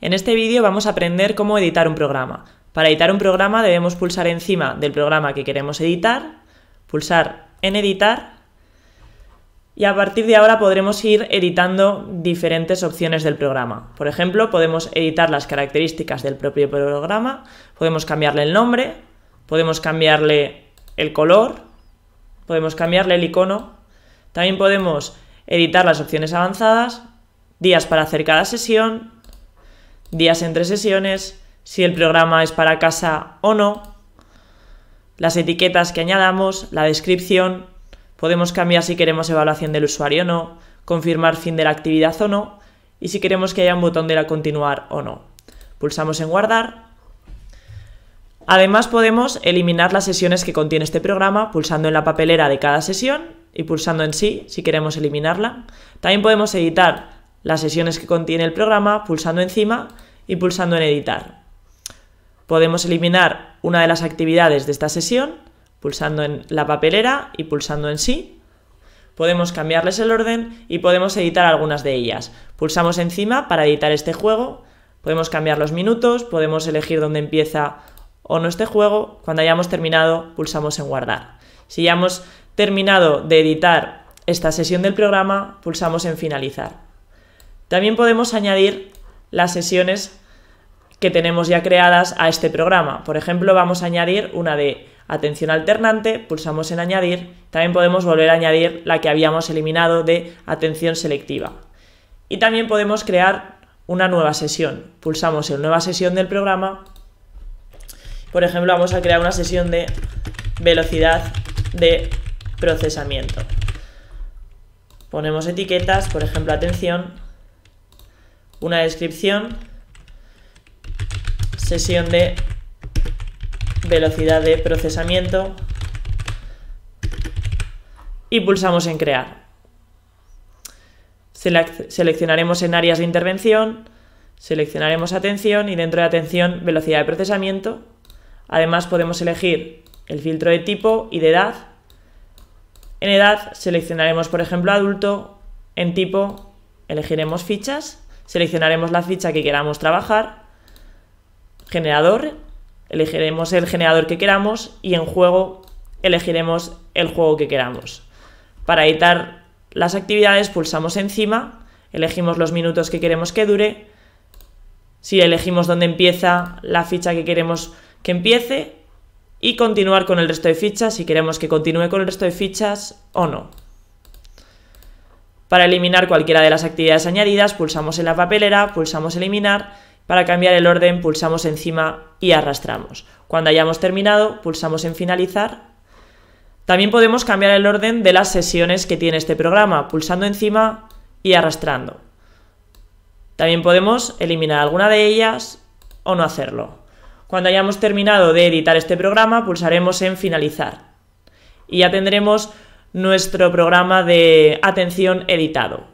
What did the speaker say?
En este vídeo vamos a aprender cómo editar un programa. Para editar un programa debemos pulsar encima del programa que queremos editar, pulsar en editar y a partir de ahora podremos ir editando diferentes opciones del programa. Por ejemplo, podemos editar las características del propio programa, podemos cambiarle el nombre, podemos cambiarle el color, podemos cambiarle el icono, también podemos editar las opciones avanzadas, días para hacer cada sesión, días entre sesiones, si el programa es para casa o no, las etiquetas que añadamos, la descripción, podemos cambiar si queremos evaluación del usuario o no, confirmar fin de la actividad o no, y si queremos que haya un botón de la continuar o no. Pulsamos en guardar. Además podemos eliminar las sesiones que contiene este programa pulsando en la papelera de cada sesión y pulsando en sí si queremos eliminarla. También podemos editar las sesiones que contiene el programa pulsando encima y pulsando en editar. Podemos eliminar una de las actividades de esta sesión pulsando en la papelera y pulsando en sí. Podemos cambiarles el orden y podemos editar algunas de ellas. Pulsamos encima para editar este juego, podemos cambiar los minutos, podemos elegir dónde empieza o no este juego. Cuando hayamos terminado, pulsamos en guardar. Si ya hemos terminado de editar esta sesión del programa, pulsamos en finalizar. También podemos añadir las sesiones que tenemos ya creadas a este programa. Por ejemplo, vamos a añadir una de atención alternante, pulsamos en añadir, también podemos volver a añadir la que habíamos eliminado de atención selectiva. Y también podemos crear una nueva sesión. Pulsamos en nueva sesión del programa. Por ejemplo, vamos a crear una sesión de velocidad de procesamiento. Ponemos etiquetas, por ejemplo, atención, una descripción, sesión de velocidad de procesamiento y pulsamos en crear. seleccionaremos en áreas de intervención, seleccionaremos atención y dentro de atención velocidad de procesamiento. Además podemos elegir el filtro de tipo y de edad. En edad seleccionaremos por ejemplo adulto, en tipo elegiremos fichas Seleccionaremos la ficha que queramos trabajar, generador, elegiremos el generador que queramos y en juego elegiremos el juego que queramos. Para editar las actividades pulsamos encima, elegimos los minutos que queremos que dure, si elegimos dónde empieza la ficha que queremos que empiece y continuar con el resto de fichas si queremos que continúe con el resto de fichas o no. Para eliminar cualquiera de las actividades añadidas, pulsamos en la papelera, pulsamos eliminar, para cambiar el orden pulsamos encima y arrastramos. Cuando hayamos terminado, pulsamos en finalizar. También podemos cambiar el orden de las sesiones que tiene este programa, pulsando encima y arrastrando. También podemos eliminar alguna de ellas o no hacerlo. Cuando hayamos terminado de editar este programa, pulsaremos en finalizar. Y ya tendremos nuestro programa de atención editado.